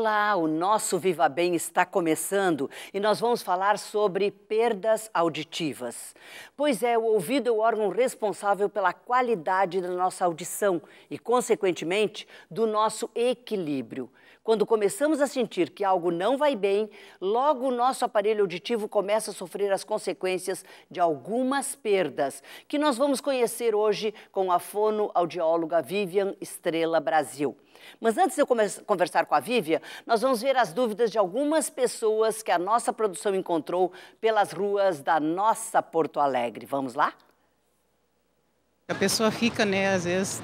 Olá, o nosso Viva Bem está começando e nós vamos falar sobre perdas auditivas. Pois é, o ouvido é o órgão responsável pela qualidade da nossa audição e, consequentemente, do nosso equilíbrio. Quando começamos a sentir que algo não vai bem, logo o nosso aparelho auditivo começa a sofrer as consequências de algumas perdas, que nós vamos conhecer hoje com a fonoaudióloga Vivian Estrela Brasil. Mas antes de eu conversar com a Vivian, nós vamos ver as dúvidas de algumas pessoas que a nossa produção encontrou pelas ruas da nossa Porto Alegre. Vamos lá? A pessoa fica, né, às vezes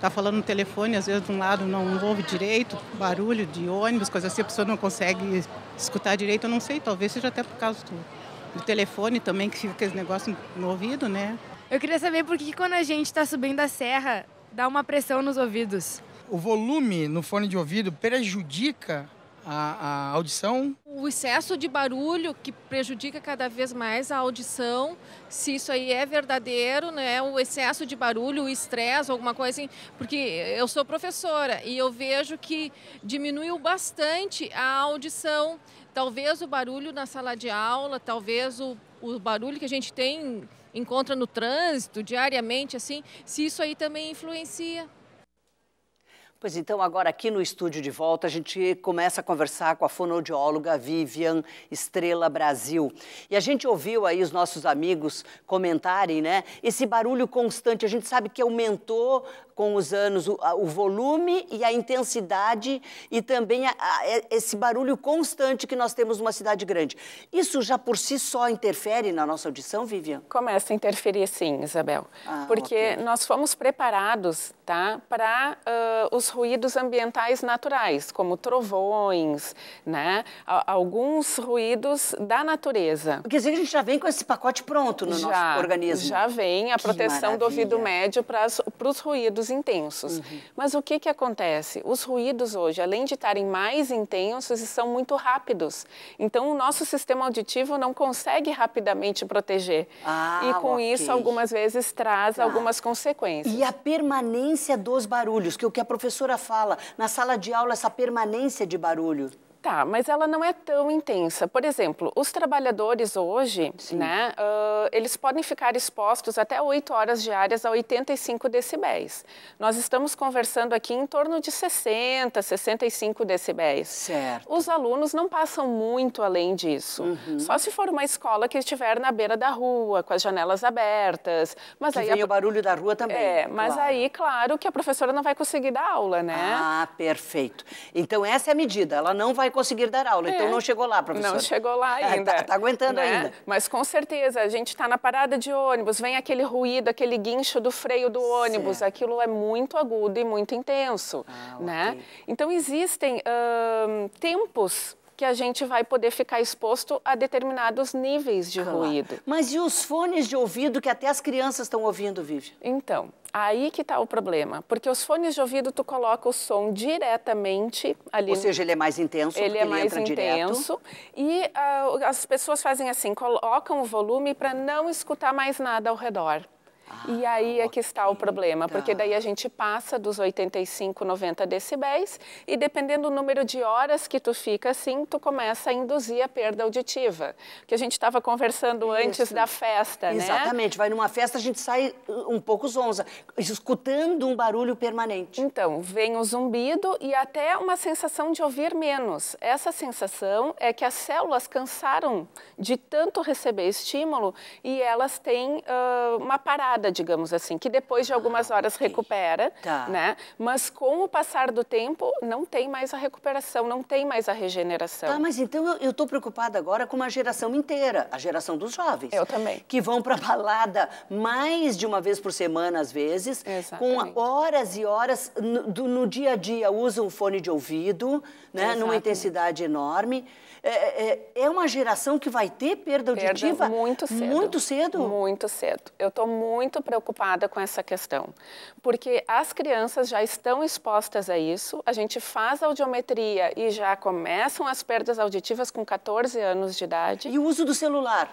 Tá falando no telefone, às vezes de um lado não ouve direito, barulho de ônibus, coisa assim, a pessoa não consegue escutar direito, eu não sei, talvez seja até por causa do, do telefone também, que fica aquele negócio no ouvido, né? Eu queria saber por que quando a gente está subindo a serra, dá uma pressão nos ouvidos. O volume no fone de ouvido prejudica a, a audição? O excesso de barulho que prejudica cada vez mais a audição, se isso aí é verdadeiro, né? O excesso de barulho, o estresse, alguma coisa assim, porque eu sou professora e eu vejo que diminuiu bastante a audição. Talvez o barulho na sala de aula, talvez o, o barulho que a gente tem encontra no trânsito diariamente, assim, se isso aí também influencia. Pois então, agora aqui no estúdio de volta, a gente começa a conversar com a fonoaudióloga Vivian Estrela Brasil. E a gente ouviu aí os nossos amigos comentarem, né? Esse barulho constante, a gente sabe que aumentou com os anos o, o volume e a intensidade e também a, a, é, esse barulho constante que nós temos numa cidade grande. Isso já por si só interfere na nossa audição, Vivian? Começa a interferir sim, Isabel. Ah, porque okay. nós fomos preparados tá, para uh, os ruídos ambientais naturais, como trovões, né, alguns ruídos da natureza. Quer dizer que a gente já vem com esse pacote pronto no já, nosso organismo. Já vem a proteção do ouvido médio para os ruídos ruídos intensos. Uhum. Mas o que, que acontece? Os ruídos hoje, além de estarem mais intensos, são muito rápidos. Então, o nosso sistema auditivo não consegue rapidamente proteger. Ah, e com okay. isso, algumas vezes, traz tá. algumas consequências. E a permanência dos barulhos, que é o que a professora fala, na sala de aula, essa permanência de barulho. Tá, mas ela não é tão intensa. Por exemplo, os trabalhadores hoje, Sim. né, uh, eles podem ficar expostos até 8 horas diárias a 85 decibéis. Nós estamos conversando aqui em torno de 60, 65 decibéis. Certo. Os alunos não passam muito além disso. Uhum. Só se for uma escola que estiver na beira da rua, com as janelas abertas. Mas que aí vem a... o barulho da rua também. É, claro. mas aí, claro, que a professora não vai conseguir dar aula, né? Ah, perfeito. Então, essa é a medida. Ela não vai vai conseguir dar aula. Então, é. Então não chegou lá, professora. Não chegou lá ah, tá, ainda. Está tá aguentando né? ainda. Mas com certeza, a gente está na parada de ônibus, vem aquele ruído, aquele guincho do freio do ônibus. Certo. Aquilo é muito agudo e muito intenso. Ah, né? Okay. Então existem hum, tempos que a gente vai poder ficar exposto a determinados níveis de claro. ruído. Mas e os fones de ouvido que até as crianças estão ouvindo, Vivi? Então, Aí que está o problema, porque os fones de ouvido tu coloca o som diretamente ali. Ou seja, ele é mais intenso. Ele é ele mais intenso. Direto. E uh, as pessoas fazem assim, colocam o volume para não escutar mais nada ao redor. Ah, e aí é que está o problema, porque daí a gente passa dos 85, 90 decibéis e dependendo do número de horas que tu fica assim, tu começa a induzir a perda auditiva. Que a gente estava conversando antes da festa, Exatamente. né? Exatamente, vai numa festa, a gente sai um pouco zonza, escutando um barulho permanente. Então, vem o zumbido e até uma sensação de ouvir menos. Essa sensação é que as células cansaram de tanto receber estímulo e elas têm uh, uma parada digamos assim, que depois de algumas ah, horas okay. recupera, tá. né? Mas com o passar do tempo, não tem mais a recuperação, não tem mais a regeneração. Tá, mas então eu estou preocupada agora com uma geração inteira, a geração dos jovens. Eu também. Que vão para balada mais de uma vez por semana, às vezes, Exatamente. com horas e horas no, do, no dia a dia, usam um fone de ouvido, né? Exatamente. Numa intensidade enorme. É, é, é, é, uma geração que vai ter perda auditiva muito cedo. Muito cedo? Muito cedo. Eu estou muito muito preocupada com essa questão, porque as crianças já estão expostas a isso, a gente faz audiometria e já começam as perdas auditivas com 14 anos de idade. E o uso do celular?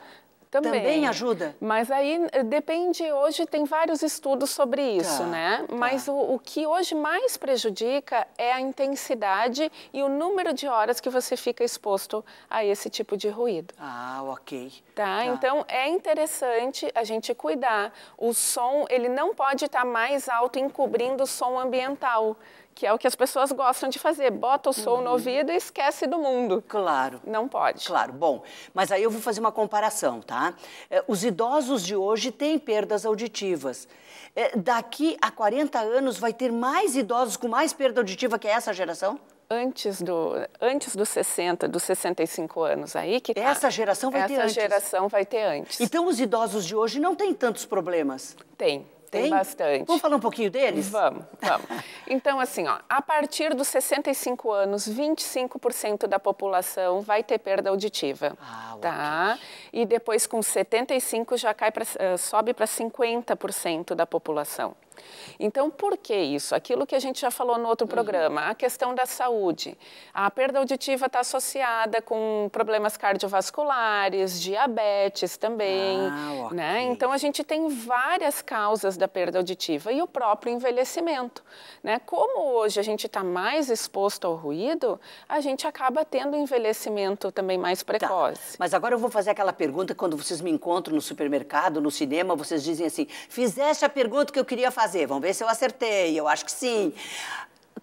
Também. Também ajuda? Mas aí eh, depende, hoje tem vários estudos sobre isso, tá, né? Tá. Mas o, o que hoje mais prejudica é a intensidade e o número de horas que você fica exposto a esse tipo de ruído. Ah, ok. Tá? tá. Então é interessante a gente cuidar. O som, ele não pode estar tá mais alto encobrindo o som ambiental que é o que as pessoas gostam de fazer. Bota o som uhum. no ouvido e esquece do mundo. Claro. Não pode. Claro. Bom, mas aí eu vou fazer uma comparação, tá? É, os idosos de hoje têm perdas auditivas. É, daqui a 40 anos vai ter mais idosos com mais perda auditiva que essa geração? antes, do, antes dos 60, dos 65 anos aí que tá. Essa geração vai Essa ter antes. Essa geração vai ter antes. Então os idosos de hoje não têm tantos problemas? Tem. Tem? Tem bastante. Vamos falar um pouquinho deles? Vamos, vamos. então, assim, ó, a partir dos 65 anos, 25% da população vai ter perda auditiva. Ah, tá? E depois, com 75, já cai pra, eh, sobe para 50% da população. Então, por que isso? Aquilo que a gente já falou no outro uhum. programa, a questão da saúde. A perda auditiva está associada com problemas cardiovasculares, diabetes também, ah, okay. né? Então, a gente tem várias causas da perda auditiva e o próprio envelhecimento, né? Como hoje a gente está mais exposto ao ruído, a gente acaba tendo envelhecimento também mais tá. precoce. Tá. Mas agora eu vou fazer aquela pergunta quando vocês me encontram no supermercado, no cinema, vocês dizem assim, fizeste a pergunta que eu queria fazer fazer, vamos ver se eu acertei, eu acho que sim.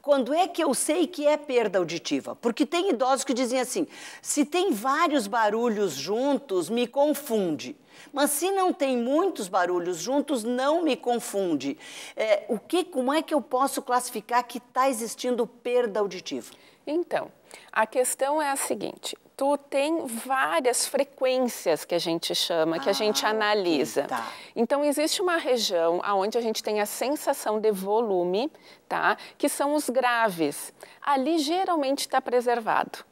Quando é que eu sei que é perda auditiva? Porque tem idosos que dizem assim: se tem vários barulhos juntos, me confunde. Mas se não tem muitos barulhos juntos, não me confunde. É, o que, como é que eu posso classificar que está existindo perda auditiva? Então, a questão é a seguinte: tu tem várias frequências que a gente chama, que ah, a gente ah, analisa. Tá. Então, existe uma região onde a gente tem a sensação de volume, tá? Que são os graves. Ali geralmente está preservado.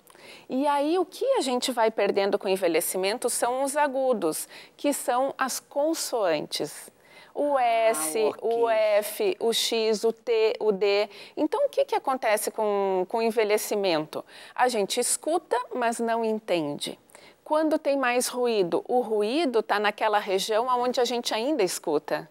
E aí o que a gente vai perdendo com o envelhecimento são os agudos, que são as consoantes o ah, S, ah, okay. o F, o X, o T, o D. Então, o que, que acontece com, com o envelhecimento? A gente escuta, mas não entende. Quando tem mais ruído? O ruído está naquela região onde a gente ainda escuta.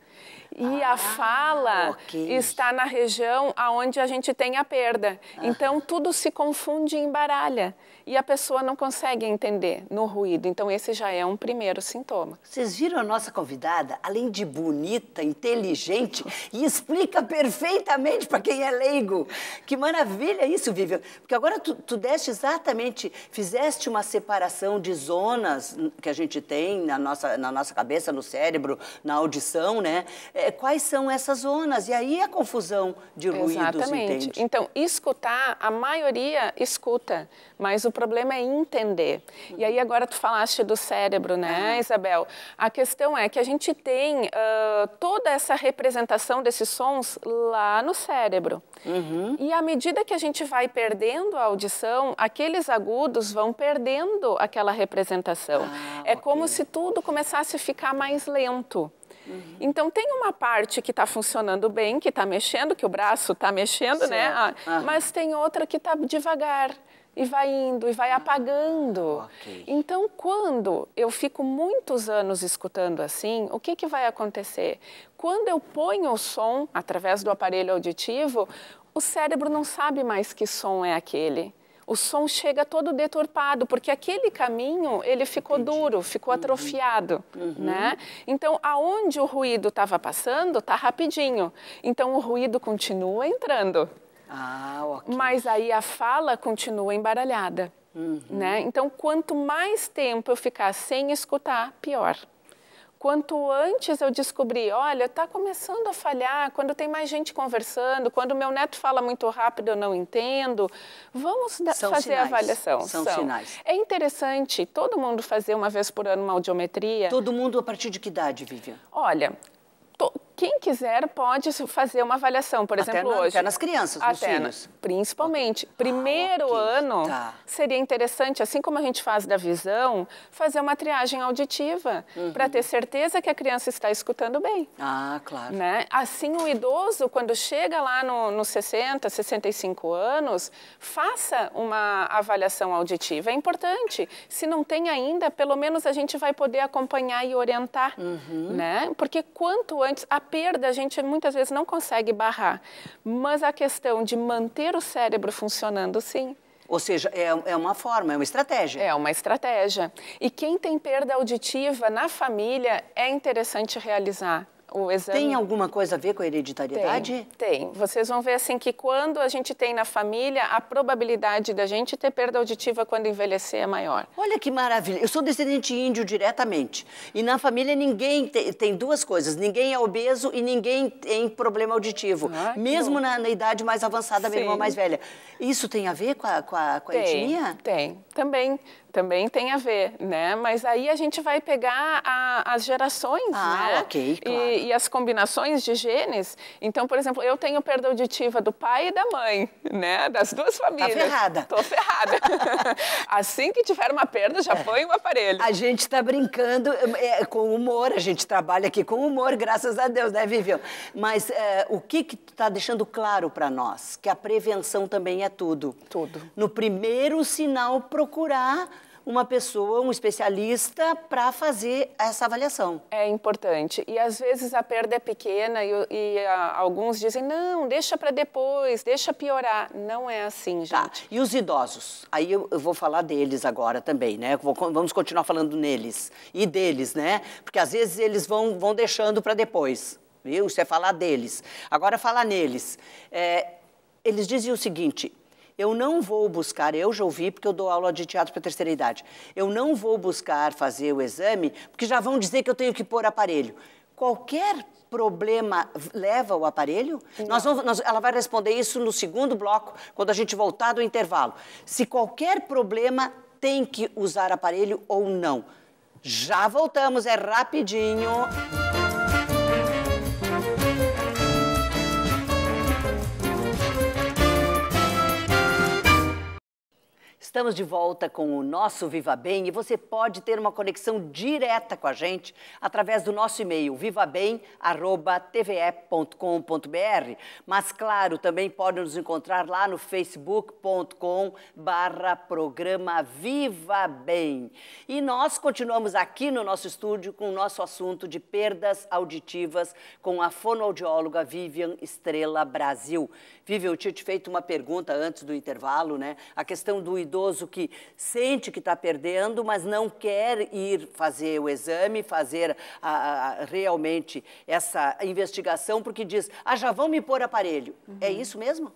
E ah, a fala okay. está na região aonde a gente tem a perda. Ah. Então tudo se confunde e embaralha e a pessoa não consegue entender no ruído. Então esse já é um primeiro sintoma. Vocês viram a nossa convidada, além de bonita, inteligente e explica perfeitamente para quem é leigo. Que maravilha isso, Vivian. Porque agora tu, tu deste exatamente, fizeste uma separação de zonas que a gente tem na nossa, na nossa cabeça, no cérebro, na audição, né? É, quais são essas zonas. E aí a é confusão de ruídos, Exatamente. Entende? Então, escutar, a maioria escuta, mas o problema é entender. E aí agora tu falaste do cérebro, né, uhum. Isabel? A questão é que a gente tem uh, toda essa representação desses sons lá no cérebro. Uhum. E à medida que a gente vai perdendo a audição, aqueles agudos vão perdendo aquela representação. Ah, é okay. como se tudo começasse a ficar mais lento. Uhum. Então tem uma parte que está funcionando bem, que está mexendo, que o braço está mexendo, né? certo. né? Ah, mas tem outra que está devagar e vai indo e vai hum. apagando. Okay. Então, quando eu fico muitos anos escutando assim, o que, que vai acontecer? Quando eu ponho o som através do aparelho auditivo, o cérebro não sabe mais que som é aquele o som chega todo deturpado, porque aquele caminho ele ficou Entendi. duro, ficou uhum. atrofiado, uhum. né? Então, aonde o ruído estava passando, tá rapidinho. Então, o ruído continua entrando. Ah, ok. Mas aí a fala continua embaralhada, uhum. né? Então, quanto mais tempo eu ficar sem escutar, pior. Quanto antes eu descobrir, olha, está começando a falhar, quando tem mais gente conversando, quando meu neto fala muito rápido, eu não entendo, vamos São fazer sinais. a avaliação. São, São sinais. É interessante todo mundo fazer uma vez por ano uma audiometria. Todo mundo a partir de que idade, Vivian? Olha, quem quiser pode fazer uma avaliação, por até exemplo, hoje. Até nas crianças, até nos filhos. Principalmente. Primeiro ah, okay. ano, tá. seria interessante, assim como a gente faz da visão, fazer uma triagem auditiva, uhum. para ter certeza que a criança está escutando bem. Ah, claro. Né? Assim, o idoso, quando chega lá nos no 60, 65 anos, faça uma avaliação auditiva. É importante. Se não tem ainda, pelo menos a gente vai poder acompanhar e orientar, uhum. né? Porque quanto antes, a perda a gente muitas vezes não consegue barrar, mas a questão de manter o cérebro funcionando, sim. Ou seja, é, é uma forma, é uma estratégia. É uma estratégia. E quem tem perda auditiva na família é interessante realizar o exame... Tem alguma coisa a ver com a hereditariedade? Tem, tem. Vocês vão ver assim que quando a gente tem na família, a probabilidade da gente ter perda auditiva quando envelhecer é maior. Olha que maravilha. Eu sou descendente índio diretamente. E na família ninguém tem duas coisas. Ninguém é obeso e ninguém tem problema auditivo. Ah, mesmo na, na, idade mais avançada, Sim. minha irmã mais velha. Isso tem a ver com a, com a, com a etnia? Tem, também também tem a ver, né? Mas aí a gente vai pegar a, as gerações, ah, né? ok, claro. E, e as combinações de genes. Então, por exemplo, eu tenho perda auditiva do pai e da mãe, né? Das duas tá famílias. Tá ferrada. Tô ferrada. assim que tiver uma perda, já é. põe o aparelho. A gente está brincando é, com humor, a gente trabalha aqui com humor, graças a Deus, né, Vivian? Mas é, o que que tu tá deixando claro para nós? Que a prevenção também é tudo. Tudo. No primeiro sinal, procurar uma pessoa, um especialista, para fazer essa avaliação. É importante. E às vezes a perda é pequena e, e a, ah, alguns dizem, não, deixa para depois, deixa piorar. Não é assim, tá. gente. Tá. E os idosos? Aí eu, eu vou falar deles agora também, né? Vou, vamos continuar falando neles e deles, né? Porque às vezes eles vão, vão deixando para depois. Viu? Isso é falar deles. Agora, falar neles. É, eles dizem o seguinte: eu não vou buscar, eu já ouvi, porque eu dou aula de teatro para terceira idade, eu não vou buscar fazer o exame, porque já vão dizer que eu tenho que pôr aparelho. Qualquer problema leva o aparelho? Nós vamos, nós, ela vai responder isso no segundo bloco, quando a gente voltar do intervalo. Se qualquer problema tem que usar aparelho ou não. Já voltamos, é rapidinho. Estamos de volta com o nosso Viva Bem e você pode ter uma conexão direta com a gente através do nosso e-mail vivabem@tve.com.br. Mas claro, também pode nos encontrar lá no facebookcom programa Viva Bem. E nós continuamos aqui no nosso estúdio com o nosso assunto de perdas auditivas com a fonoaudióloga Vivian Estrela Brasil. Vivian, eu tinha te feito uma pergunta antes do intervalo, né? A questão do idoso idoso que sente que está perdendo, mas não quer ir fazer o exame, fazer a, a, realmente essa investigação, porque diz, ah, já vão me pôr aparelho. É uhum. É isso mesmo?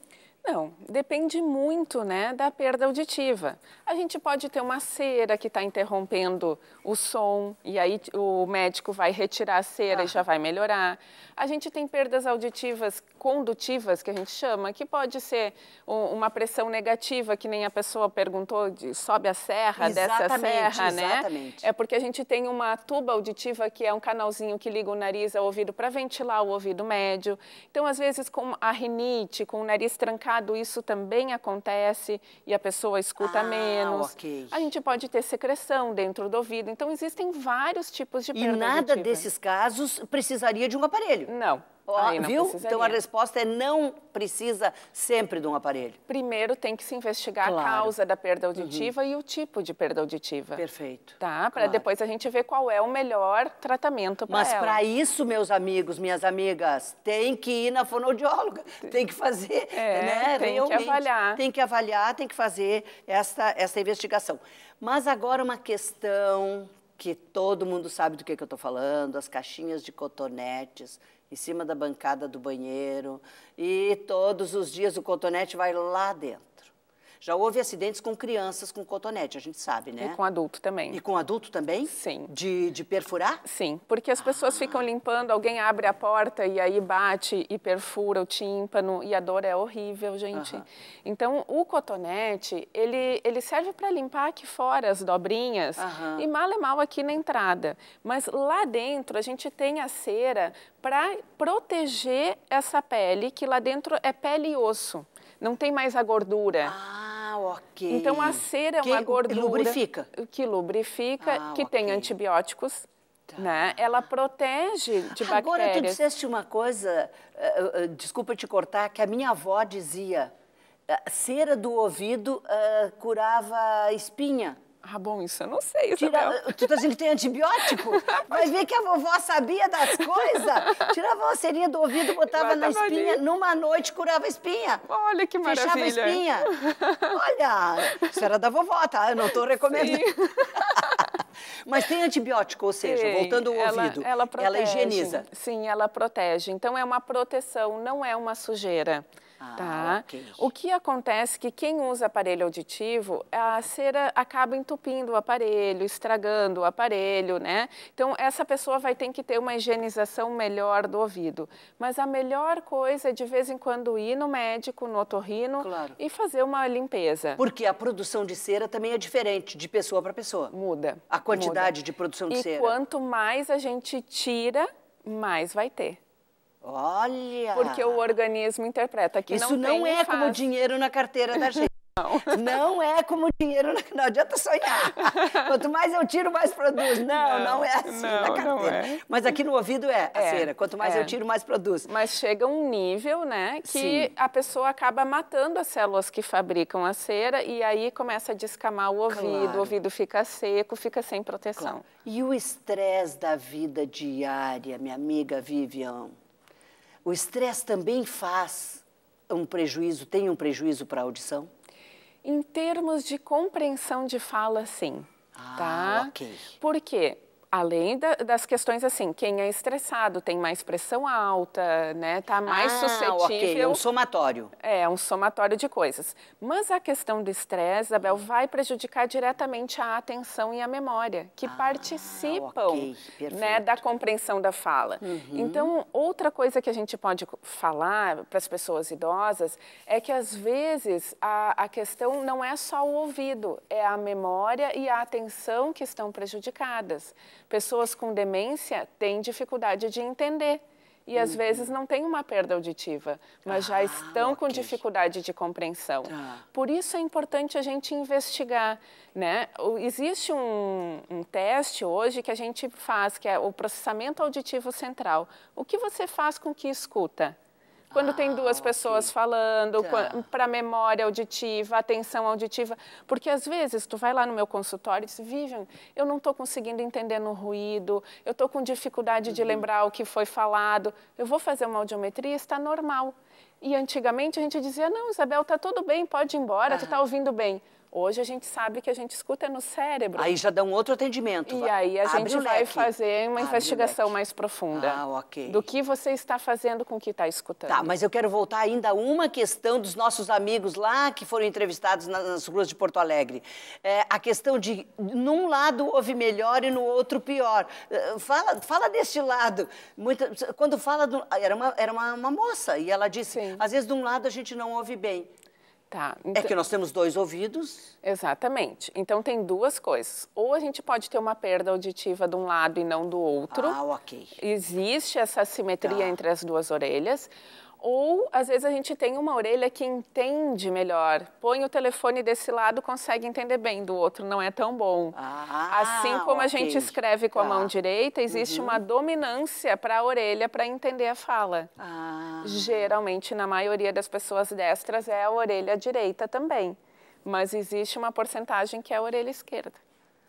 Não, depende muito né, da perda auditiva. A gente pode ter uma cera que está interrompendo o som, e aí o médico vai retirar a cera ah. e já vai melhorar. A gente tem perdas auditivas condutivas, que a gente chama, que pode ser uma pressão negativa, que nem a pessoa perguntou, de sobe a serra, exatamente, desce a serra, exatamente. né? Exatamente. É porque a gente tem uma tuba auditiva, que é um canalzinho que liga o nariz ao ouvido para ventilar o ouvido médio. Então, às vezes, com a rinite, com o nariz trancado, isso também acontece e a pessoa escuta ah, menos. Okay. A gente pode ter secreção dentro do ouvido. Então, existem vários tipos de perda E nada auditiva. desses casos precisaria de um aparelho? Não. Aí, viu? Então a resposta é não precisa sempre de um aparelho. Primeiro tem que se investigar claro. a causa da perda uhum. auditiva uhum. e o tipo de perda auditiva. Perfeito. Tá? Para claro. depois a gente ver qual é o melhor tratamento para ela. Mas para isso, meus amigos, minhas amigas, tem que ir na fonoaudióloga, tem que fazer, é, né? Tem Realmente, que avaliar. Tem que avaliar, tem que fazer essa, essa investigação. Mas agora uma questão que todo mundo sabe do que, que eu estou falando, as caixinhas de cotonetes em cima da bancada do banheiro. E todos os dias o cotonete vai lá dentro. Já houve acidentes com crianças com cotonete, a gente sabe, né? E com adulto também. E com adulto também? Sim. De, de perfurar? Sim, porque as pessoas ah. ficam limpando, alguém abre a porta e aí bate e perfura o tímpano e a dor é horrível, gente. Então, o cotonete, ele, ele serve para limpar aqui fora as dobrinhas e mal é mal aqui na entrada. Mas lá dentro, a gente tem a cera para proteger essa pele, que lá dentro é pele e osso. Não tem mais a gordura. Ah. Ah, ok. Então a cera é uma gordura lubrifica. que lubrifica, ah, que okay. tem antibióticos, Tá. Né? Ela protege de Agora, bactérias. Agora, tu disseste uma coisa, uh, uh, desculpa te cortar, que a minha avó dizia, uh, cera do ouvido curava espinha. Ah, bom, isso eu não sei, Isabel. Eh, tá dizendo ele tem antibiótico? Vai ver que a vovó sabia das coisas? Tirava uma serinha do ouvido, botava na espinha. Ali. Numa noite, curava a espinha. Olha que maravilha. Fechava a espinha. Olha, isso era da vovó, tá? Eu não estou recomendando. Mas tem antibiótico, ou seja, voltando ao ela, ouvido, ela, protege. ela higieniza. Sim, ela protege. Então é uma proteção, não é uma sujeira. Ah, tá? Okay. O que acontece é que quem usa aparelho auditivo, a cera acaba entupindo o aparelho, estragando o aparelho, né? Então, essa pessoa vai ter que ter uma higienização melhor do ouvido. Mas a melhor coisa é, de vez em quando, ir no médico, no otorrino claro. e fazer uma limpeza. Porque a produção de cera também é diferente de pessoa para pessoa. Muda. A quantidade muda. de produção de e cera. E quanto mais a gente tira, mais vai ter. Olha! Porque o organismo interpreta que Isso não, não é faz. como dinheiro na carteira da gente. Não. não é como dinheiro, na... não adianta sonhar. Quanto mais eu tiro, mais produz. Não, não, não é assim não, na carteira. É. Mas aqui no ouvido é a cera. É, Quanto mais é. eu tiro, mais produz. Mas chega um nível, né, que Sim. a pessoa acaba matando as células que fabricam a cera e aí começa a descamar o ouvido, claro. o ouvido fica seco, fica sem proteção. Claro. E o estresse da vida diária, minha amiga Vivian? O estresse também faz um prejuízo, tem um prejuízo para a audição? Em termos de compreensão de fala, sim. Ah, tá? ok. Por quê? Além da, das questões assim, quem é estressado tem mais pressão alta, né? Tá mais ah, suscetível. Okay. É um somatório. É, um somatório de coisas. Mas a questão do estresse, Abel, hum. vai prejudicar diretamente a atenção e a memória, que ah, participam okay. né, da compreensão da fala. Uhum. Então, outra coisa que a gente pode falar para as pessoas idosas é que às vezes a, a questão não é só o ouvido, é a memória e a atenção que estão prejudicadas pessoas com demência têm dificuldade de entender e às uhum. vezes não tem uma perda auditiva, mas ah, já estão okay. com dificuldade de compreensão. Ah. Por isso é importante a gente investigar, né? Existe um, um, teste hoje que a gente faz, que é o processamento auditivo central. O que você faz com que escuta? quando tem duas pessoas falando, tá. para memória auditiva, atenção auditiva, porque às vezes tu vai lá no meu consultório e diz, Vivian, eu não estou conseguindo entender no ruído, eu estou com dificuldade uhum. de lembrar o que foi falado, eu vou fazer uma audiometria, está normal. E antigamente a gente dizia, não, Isabel, está tudo bem, pode ir embora, tu está ah. ouvindo bem. Hoje a gente sabe que a gente escuta no cérebro. Aí já dá um outro atendimento. E aí a gente vai fazer uma Abre investigação mais profunda. Ah, ok. Do que você está fazendo com o que está escutando. Tá, mas eu quero voltar ainda a uma questão dos nossos amigos lá que foram entrevistados nas ruas de Porto Alegre. É, a questão de num lado houve melhor e no outro pior. É, fala, fala deste lado. Muita, quando fala do, era uma, era uma, uma moça e ela disse, Sim. às vezes de um lado a gente não ouve bem, Tá, é então... É que nós temos dois ouvidos. Exatamente. Então tem duas coisas. Ou a gente pode ter uma perda auditiva de um lado e não do outro. Ah, ok. Existe essa simetria tá. entre as duas orelhas. Ou, às vezes, a gente tem uma orelha que entende melhor. Põe o telefone desse lado, consegue entender bem, do outro não é tão bom. Ah, assim como okay. a gente escreve com tá. a mão tá. direita, existe uhum. uma dominância para a orelha para entender a fala. Ah. Geralmente, na maioria das pessoas destras, é a orelha direita também. Mas existe uma porcentagem que é a orelha esquerda.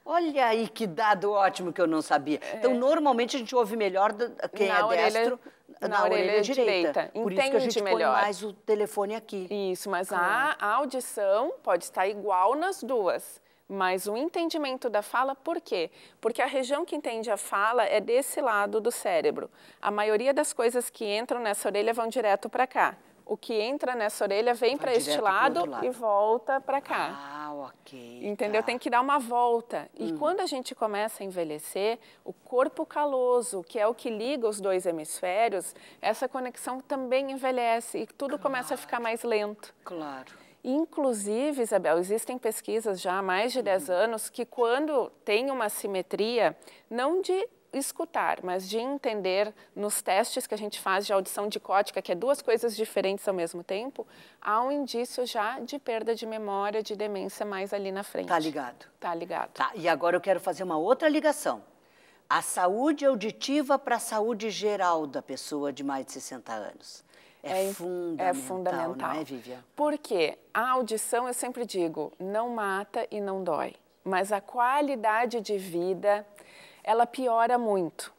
Olha aí que dado ótimo que eu não sabia. Então, é. Então, normalmente a gente ouve melhor quem Na é orelha, destro na, na orelha, orelha, direita. direita. Por Entende isso que a gente melhor. põe mais o telefone aqui. Isso, mas ah. a, a audição pode estar igual nas duas. Mas o entendimento da fala, por quê? Porque a região que entende a fala é desse lado do cérebro. A maioria das coisas que entram nessa orelha vão direto para cá. O que entra nessa orelha vem para este lado, lado, e volta para cá. Ah. Ok. Entendeu? Tá. Tem que dar uma volta. E hum. quando a gente começa a envelhecer, o corpo caloso, que é o que liga os dois hemisférios, essa conexão também envelhece e tudo claro. começa a ficar mais lento. Claro. Inclusive, Isabel, existem pesquisas já há mais de 10 uhum. anos que quando tem uma simetria, não de escutar, mas de entender nos testes que a gente faz de audição dicótica, que é duas coisas diferentes ao mesmo tempo, há um indício já de perda de memória, de demência mais ali na frente. Tá ligado. Tá ligado. Tá, e agora eu quero fazer uma outra ligação. A saúde auditiva para a saúde geral da pessoa de mais de 60 anos. É, é, fundamental, é fundamental, não é, Vivian? Porque a audição, eu sempre digo, não mata e não dói. Mas a qualidade de vida ela piora muito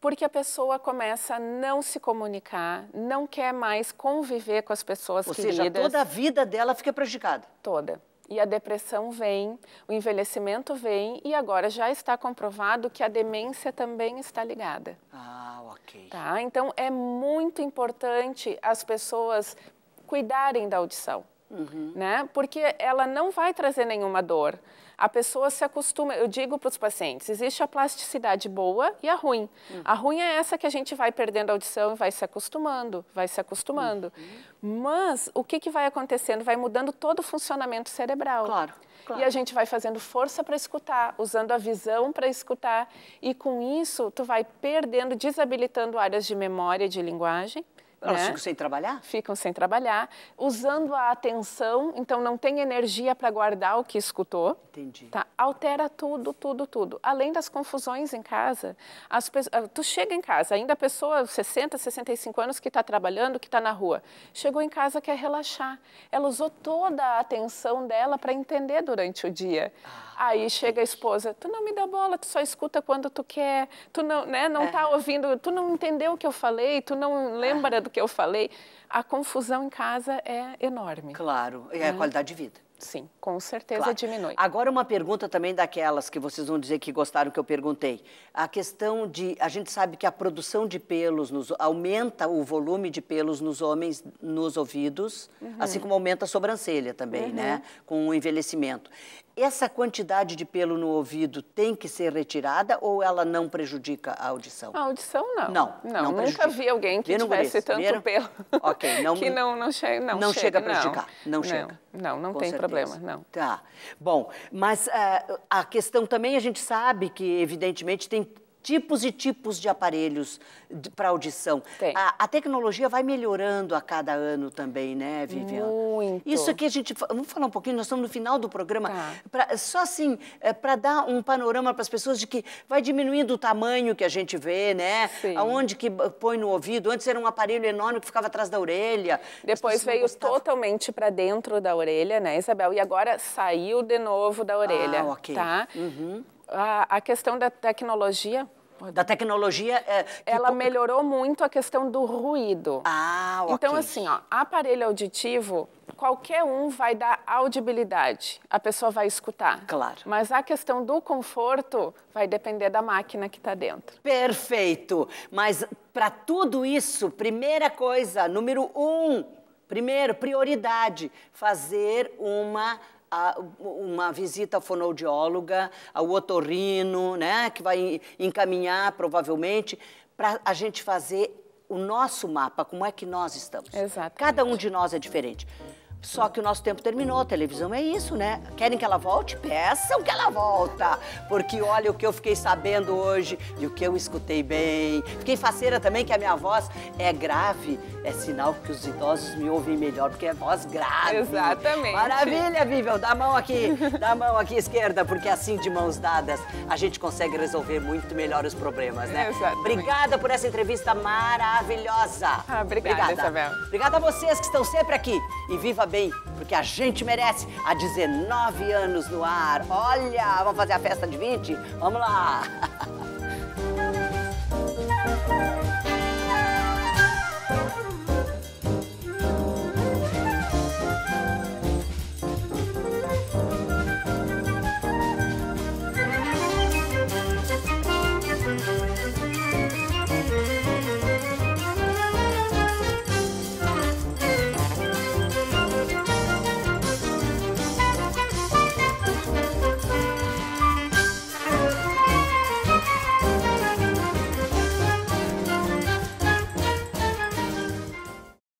porque a pessoa começa a não se comunicar, não quer mais conviver com as pessoas Ou queridas. Ou seja, toda a vida dela fica prejudicada. Toda. E a depressão vem, o envelhecimento vem e agora já está comprovado que a demência também está ligada. Ah, ok. Tá? Então é muito importante as pessoas cuidarem da audição, uhum. né? Porque ela não vai trazer nenhuma dor a pessoa se acostuma. Eu digo para os pacientes: existe a plasticidade boa e a ruim. Uhum. A ruim é essa que a gente vai perdendo a audição e vai se acostumando, vai se acostumando. Uhum. Mas o que, que vai acontecendo? Vai mudando todo o funcionamento cerebral. Claro. Claro. E a gente vai fazendo força para escutar, usando a visão para escutar. E com isso, tu vai perdendo, desabilitando áreas de memória de linguagem, elas né? ficam sem trabalhar? Ficam sem trabalhar, usando a atenção, então não tem energia para guardar o que escutou. Entendi. Tá? Altera tudo, tudo, tudo. Além das confusões em casa, as ah, tu chega em casa, ainda a pessoa 60, 65 anos que está trabalhando, que está na rua, chegou em casa quer relaxar. Ela usou toda a atenção dela para entender durante o dia. Ah. Aí chega a esposa, tu não me dá bola, tu só escuta quando tu quer, tu não, né, não é. tá ouvindo, tu não entendeu o que eu falei, tu não lembra é. do que eu falei. A confusão em casa é enorme. Claro, é né? a qualidade de vida. Sim, com certeza claro. diminui. Agora uma pergunta também daquelas que vocês vão dizer que gostaram que eu perguntei. A questão de a gente sabe que a produção de pelos nos, aumenta o volume de pelos nos homens nos ouvidos, assim uhum. assim como aumenta a sobrancelha também, né, uhum. né, com o envelhecimento. Essa quantidade de pelo no ouvido tem que ser retirada ou ela não prejudica a audição? A audição não. Não, não, não nunca vi alguém que Viram tivesse tanto Viram? pelo Ok, não, que não, não, che não, não chega, chega a prejudicar. Não, não chega. Não, não tem certeza. problema, não. Tá, bom, mas uh, a questão também a gente sabe que evidentemente tem tipos e tipos de aparelhos para audição. A, a, tecnologia vai melhorando a cada ano também, né, Vivian? Muito. Isso aqui a gente. Vamos falar um pouquinho, nós estamos no final do programa. Tá. Pra, só assim, é, para dar um panorama para as pessoas de que vai diminuindo o tamanho que a gente vê, né? Sim. Aonde que põe no ouvido. Antes era um aparelho enorme que ficava atrás da orelha. Depois veio totalmente para dentro da orelha, né, Isabel? E agora saiu de novo da orelha. Ah, ok. Tá? Uhum. A, a questão da tecnologia da tecnologia. É, ela melhorou muito a questão do ruído. Ah, ok. Então, assim, ó, aparelho auditivo, qualquer um vai dar audibilidade, a pessoa vai escutar. Claro. Mas a questão do conforto vai depender da máquina que está dentro. Perfeito. Mas para tudo isso, primeira coisa, número um, primeiro, prioridade, fazer uma a, uma visita à fonoaudióloga, ao otorrino, né, que vai encaminhar provavelmente para a gente fazer o nosso mapa, como é que nós estamos. Exato. Cada um de nós é diferente. Só que o nosso tempo terminou, a televisão é isso, né? Querem que ela volte? Peçam que ela volta. Porque olha o que eu fiquei sabendo hoje e o que eu escutei bem. Fiquei faceira também que a minha voz é grave. É sinal que os idosos me ouvem melhor, porque é voz grave. Exatamente. Maravilha, Vivian. Dá a mão aqui, dá a mão aqui esquerda, porque assim de mãos dadas a gente consegue resolver muito melhor os problemas, né? Exatamente. Obrigada por essa entrevista maravilhosa. Ah, obrigada, obrigada, Isabel. Obrigada a vocês que estão sempre aqui. E viva bem, porque a gente merece há 19 anos no ar. Olha, vamos fazer a festa de 20? Vamos lá!